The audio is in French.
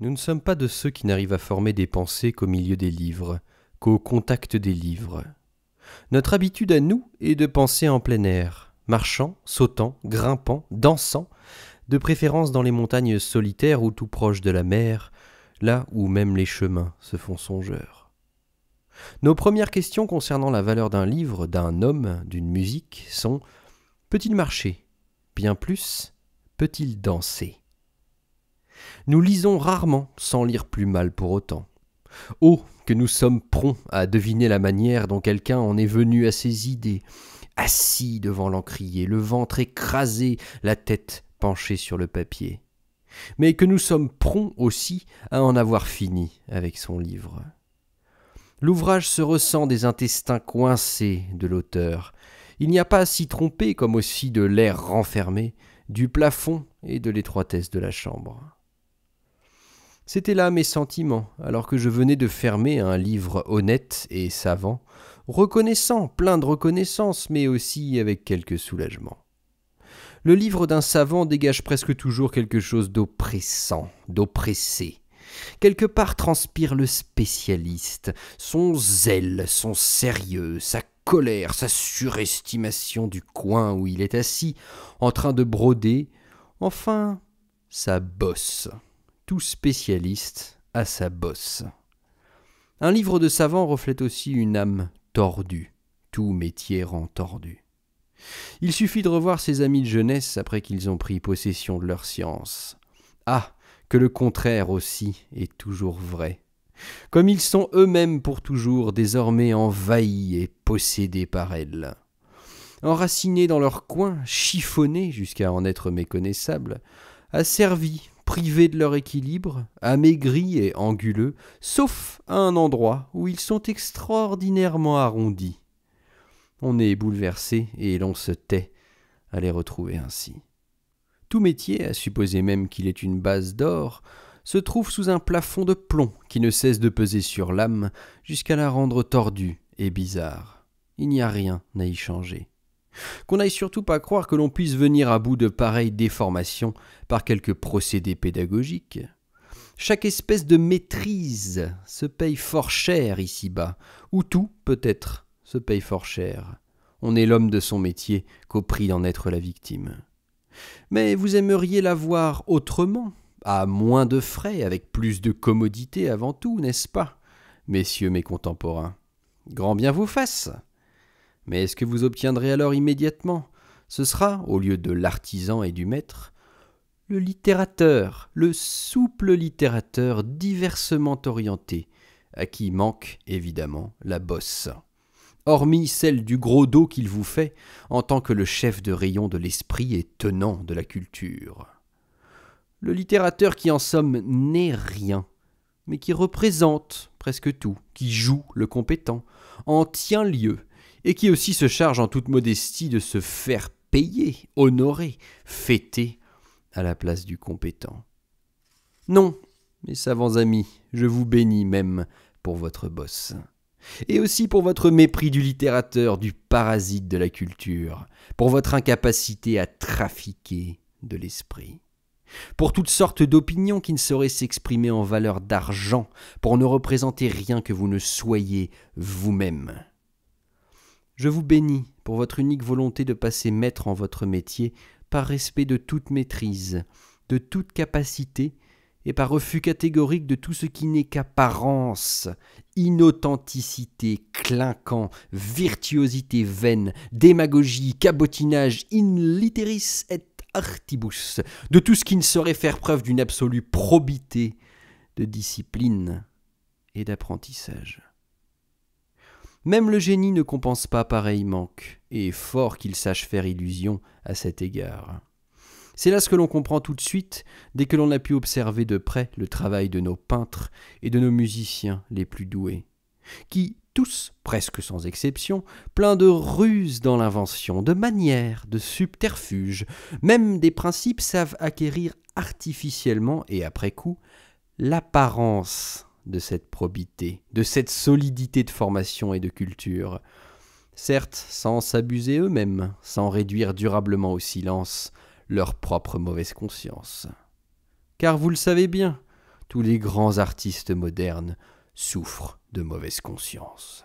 Nous ne sommes pas de ceux qui n'arrivent à former des pensées qu'au milieu des livres, qu'au contact des livres. Notre habitude à nous est de penser en plein air, marchant, sautant, grimpant, dansant, de préférence dans les montagnes solitaires ou tout proche de la mer, là où même les chemins se font songeurs. Nos premières questions concernant la valeur d'un livre, d'un homme, d'une musique sont Peut-il marcher Bien plus, peut-il danser nous lisons rarement sans lire plus mal pour autant. Oh, que nous sommes prompts à deviner la manière dont quelqu'un en est venu à ses idées, assis devant l'encrier, le ventre écrasé, la tête penchée sur le papier. Mais que nous sommes prompts aussi à en avoir fini avec son livre. L'ouvrage se ressent des intestins coincés de l'auteur. Il n'y a pas à s'y tromper comme aussi de l'air renfermé, du plafond et de l'étroitesse de la chambre. C'était là mes sentiments, alors que je venais de fermer un livre honnête et savant, reconnaissant, plein de reconnaissance, mais aussi avec quelques soulagements. Le livre d'un savant dégage presque toujours quelque chose d'oppressant, d'oppressé. Quelque part transpire le spécialiste, son zèle, son sérieux, sa colère, sa surestimation du coin où il est assis, en train de broder, enfin sa bosse tout spécialiste à sa bosse. Un livre de savant reflète aussi une âme tordue, tout métier rend tordu. Il suffit de revoir ses amis de jeunesse après qu'ils ont pris possession de leur science. Ah, que le contraire aussi est toujours vrai. Comme ils sont eux-mêmes pour toujours désormais envahis et possédés par elle. Enracinés dans leur coin, chiffonnés jusqu'à en être méconnaissables, asservis privés de leur équilibre, amaigris et anguleux, sauf à un endroit où ils sont extraordinairement arrondis. On est bouleversé et l'on se tait à les retrouver ainsi. Tout métier, à supposer même qu'il est une base d'or, se trouve sous un plafond de plomb qui ne cesse de peser sur l'âme jusqu'à la rendre tordue et bizarre. Il n'y a rien à y changer. Qu'on n'aille surtout pas croire que l'on puisse venir à bout de pareilles déformations par quelques procédés pédagogiques. Chaque espèce de maîtrise se paye fort cher ici-bas, ou tout, peut-être, se paye fort cher. On est l'homme de son métier qu'au prix d'en être la victime. Mais vous aimeriez la voir autrement, à moins de frais, avec plus de commodité avant tout, n'est-ce pas, messieurs mes contemporains Grand bien vous fasse mais ce que vous obtiendrez alors immédiatement, ce sera, au lieu de l'artisan et du maître, le littérateur, le souple littérateur diversement orienté, à qui manque évidemment la bosse. Hormis celle du gros dos qu'il vous fait en tant que le chef de rayon de l'esprit et tenant de la culture. Le littérateur qui en somme n'est rien, mais qui représente presque tout, qui joue le compétent, en tient lieu, et qui aussi se charge en toute modestie de se faire payer, honorer, fêter à la place du compétent. Non, mes savants amis, je vous bénis même pour votre bosse, et aussi pour votre mépris du littérateur, du parasite de la culture, pour votre incapacité à trafiquer de l'esprit pour toutes sortes d'opinions qui ne sauraient s'exprimer en valeur d'argent, pour ne représenter rien que vous ne soyez vous-même. Je vous bénis pour votre unique volonté de passer maître en votre métier, par respect de toute maîtrise, de toute capacité, et par refus catégorique de tout ce qui n'est qu'apparence, inauthenticité, clinquant, virtuosité vaine, démagogie, cabotinage, in litteris et artibus, de tout ce qui ne saurait faire preuve d'une absolue probité de discipline et d'apprentissage. Même le génie ne compense pas pareil manque, et fort qu'il sache faire illusion à cet égard. C'est là ce que l'on comprend tout de suite dès que l'on a pu observer de près le travail de nos peintres et de nos musiciens les plus doués, qui, tous, presque sans exception, pleins de ruses dans l'invention, de manières, de subterfuges, même des principes savent acquérir artificiellement et après coup l'apparence de cette probité, de cette solidité de formation et de culture, certes sans s'abuser eux-mêmes, sans réduire durablement au silence leur propre mauvaise conscience. Car vous le savez bien, tous les grands artistes modernes souffrent de mauvaise conscience.